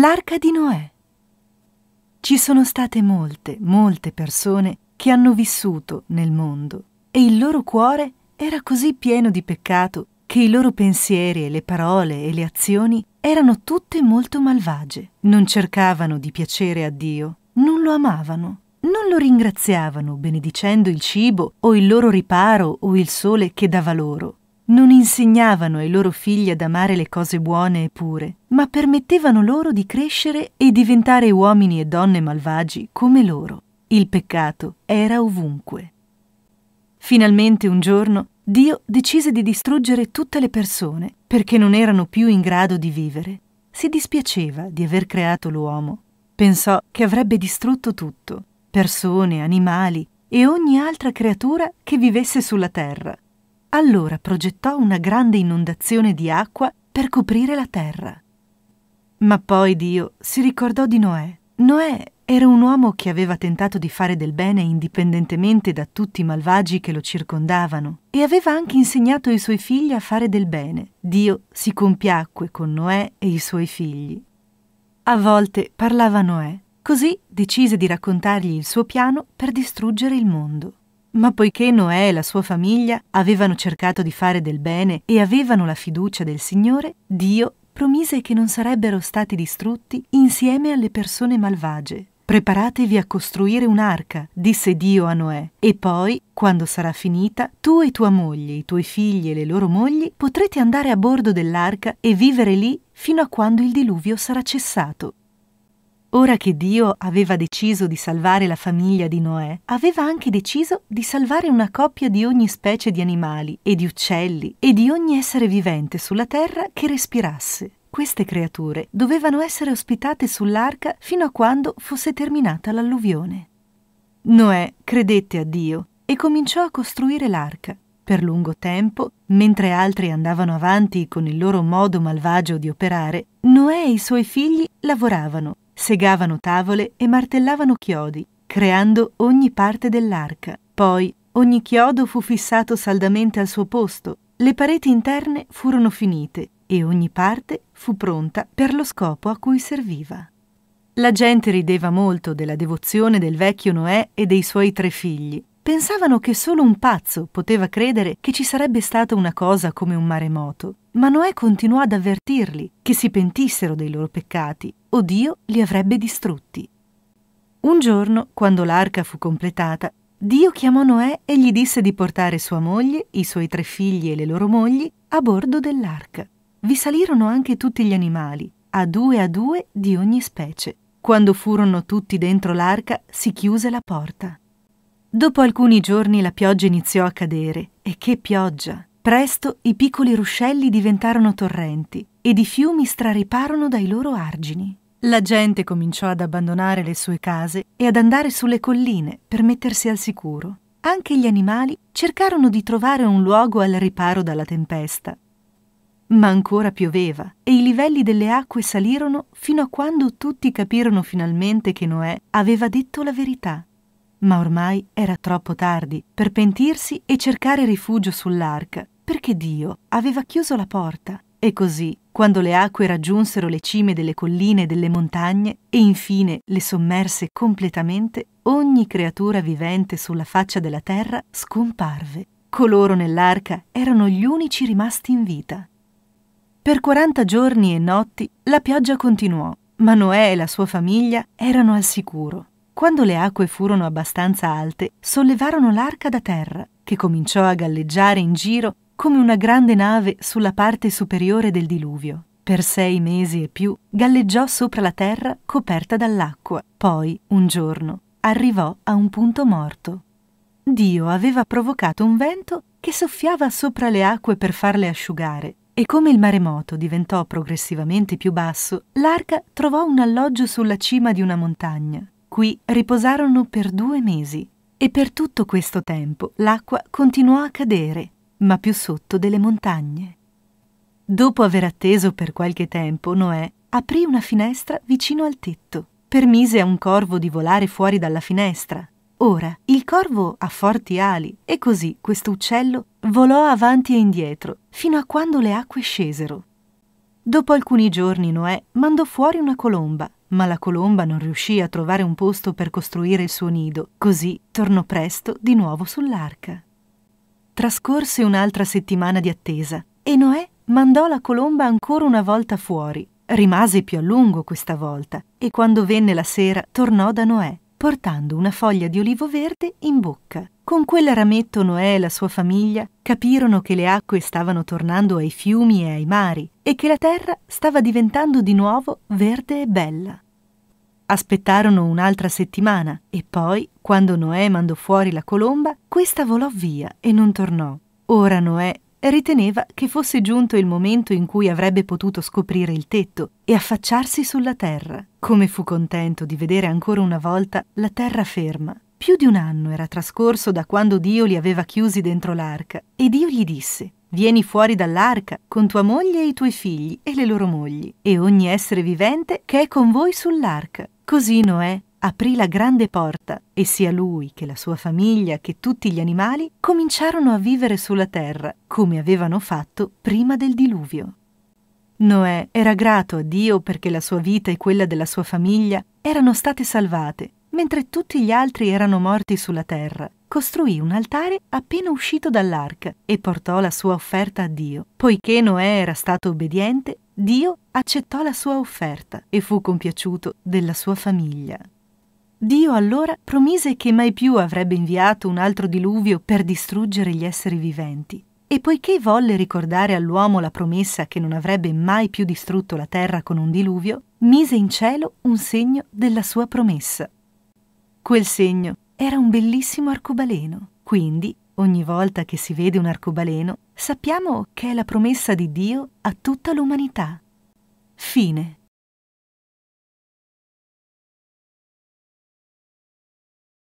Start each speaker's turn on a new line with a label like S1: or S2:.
S1: L'arca di Noè. Ci sono state molte, molte persone che hanno vissuto nel mondo e il loro cuore era così pieno di peccato che i loro pensieri e le parole e le azioni erano tutte molto malvagie. Non cercavano di piacere a Dio, non lo amavano, non lo ringraziavano benedicendo il cibo o il loro riparo o il sole che dava loro. Non insegnavano ai loro figli ad amare le cose buone e pure, ma permettevano loro di crescere e diventare uomini e donne malvagi come loro. Il peccato era ovunque. Finalmente un giorno Dio decise di distruggere tutte le persone perché non erano più in grado di vivere. Si dispiaceva di aver creato l'uomo. Pensò che avrebbe distrutto tutto, persone, animali e ogni altra creatura che vivesse sulla terra. Allora progettò una grande inondazione di acqua per coprire la terra. Ma poi Dio si ricordò di Noè. Noè era un uomo che aveva tentato di fare del bene indipendentemente da tutti i malvagi che lo circondavano e aveva anche insegnato i suoi figli a fare del bene. Dio si compiacque con Noè e i suoi figli. A volte parlava Noè, così decise di raccontargli il suo piano per distruggere il mondo. Ma poiché Noè e la sua famiglia avevano cercato di fare del bene e avevano la fiducia del Signore, Dio promise che non sarebbero stati distrutti insieme alle persone malvagie. Preparatevi a costruire un'arca, disse Dio a Noè, e poi, quando sarà finita, tu e tua moglie, i tuoi figli e le loro mogli potrete andare a bordo dell'arca e vivere lì fino a quando il diluvio sarà cessato. Ora che Dio aveva deciso di salvare la famiglia di Noè, aveva anche deciso di salvare una coppia di ogni specie di animali e di uccelli e di ogni essere vivente sulla terra che respirasse. Queste creature dovevano essere ospitate sull'arca fino a quando fosse terminata l'alluvione. Noè credette a Dio e cominciò a costruire l'arca. Per lungo tempo, mentre altri andavano avanti con il loro modo malvagio di operare, Noè e i suoi figli lavoravano segavano tavole e martellavano chiodi, creando ogni parte dell'arca. Poi ogni chiodo fu fissato saldamente al suo posto, le pareti interne furono finite e ogni parte fu pronta per lo scopo a cui serviva. La gente rideva molto della devozione del vecchio Noè e dei suoi tre figli, Pensavano che solo un pazzo poteva credere che ci sarebbe stata una cosa come un maremoto, ma Noè continuò ad avvertirli che si pentissero dei loro peccati o Dio li avrebbe distrutti. Un giorno, quando l'arca fu completata, Dio chiamò Noè e gli disse di portare sua moglie, i suoi tre figli e le loro mogli a bordo dell'arca. Vi salirono anche tutti gli animali, a due a due di ogni specie. Quando furono tutti dentro l'arca, si chiuse la porta. Dopo alcuni giorni la pioggia iniziò a cadere. E che pioggia! Presto i piccoli ruscelli diventarono torrenti ed i fiumi strariparono dai loro argini. La gente cominciò ad abbandonare le sue case e ad andare sulle colline per mettersi al sicuro. Anche gli animali cercarono di trovare un luogo al riparo dalla tempesta. Ma ancora pioveva e i livelli delle acque salirono fino a quando tutti capirono finalmente che Noè aveva detto la verità. Ma ormai era troppo tardi per pentirsi e cercare rifugio sull'arca, perché Dio aveva chiuso la porta. E così, quando le acque raggiunsero le cime delle colline e delle montagne e infine le sommerse completamente, ogni creatura vivente sulla faccia della terra scomparve. Coloro nell'arca erano gli unici rimasti in vita. Per 40 giorni e notti la pioggia continuò, ma Noè e la sua famiglia erano al sicuro. Quando le acque furono abbastanza alte, sollevarono l'arca da terra, che cominciò a galleggiare in giro come una grande nave sulla parte superiore del diluvio. Per sei mesi e più galleggiò sopra la terra coperta dall'acqua. Poi, un giorno, arrivò a un punto morto. Dio aveva provocato un vento che soffiava sopra le acque per farle asciugare, e come il maremoto diventò progressivamente più basso, l'arca trovò un alloggio sulla cima di una montagna. Qui riposarono per due mesi e per tutto questo tempo l'acqua continuò a cadere, ma più sotto delle montagne. Dopo aver atteso per qualche tempo, Noè aprì una finestra vicino al tetto. Permise a un corvo di volare fuori dalla finestra. Ora il corvo ha forti ali e così questo uccello volò avanti e indietro fino a quando le acque scesero. Dopo alcuni giorni Noè mandò fuori una colomba ma la colomba non riuscì a trovare un posto per costruire il suo nido, così tornò presto di nuovo sull'arca. Trascorse un'altra settimana di attesa e Noè mandò la colomba ancora una volta fuori. Rimase più a lungo questa volta e quando venne la sera tornò da Noè, portando una foglia di olivo verde in bocca con quel rametto Noè e la sua famiglia capirono che le acque stavano tornando ai fiumi e ai mari e che la terra stava diventando di nuovo verde e bella. Aspettarono un'altra settimana e poi, quando Noè mandò fuori la colomba, questa volò via e non tornò. Ora Noè riteneva che fosse giunto il momento in cui avrebbe potuto scoprire il tetto e affacciarsi sulla terra. Come fu contento di vedere ancora una volta la terra ferma più di un anno era trascorso da quando Dio li aveva chiusi dentro l'arca e Dio gli disse Vieni fuori dall'arca con tua moglie e i tuoi figli e le loro mogli e ogni essere vivente che è con voi sull'arca. Così Noè aprì la grande porta e sia lui che la sua famiglia che tutti gli animali cominciarono a vivere sulla terra come avevano fatto prima del diluvio. Noè era grato a Dio perché la sua vita e quella della sua famiglia erano state salvate mentre tutti gli altri erano morti sulla terra, costruì un altare appena uscito dall'arca e portò la sua offerta a Dio. Poiché Noè era stato obbediente, Dio accettò la sua offerta e fu compiaciuto della sua famiglia. Dio allora promise che mai più avrebbe inviato un altro diluvio per distruggere gli esseri viventi. E poiché volle ricordare all'uomo la promessa che non avrebbe mai più distrutto la terra con un diluvio, mise in cielo un segno della sua promessa. Quel segno era un bellissimo arcobaleno, quindi ogni volta che si vede un arcobaleno sappiamo che è la promessa di Dio a tutta l'umanità. Fine.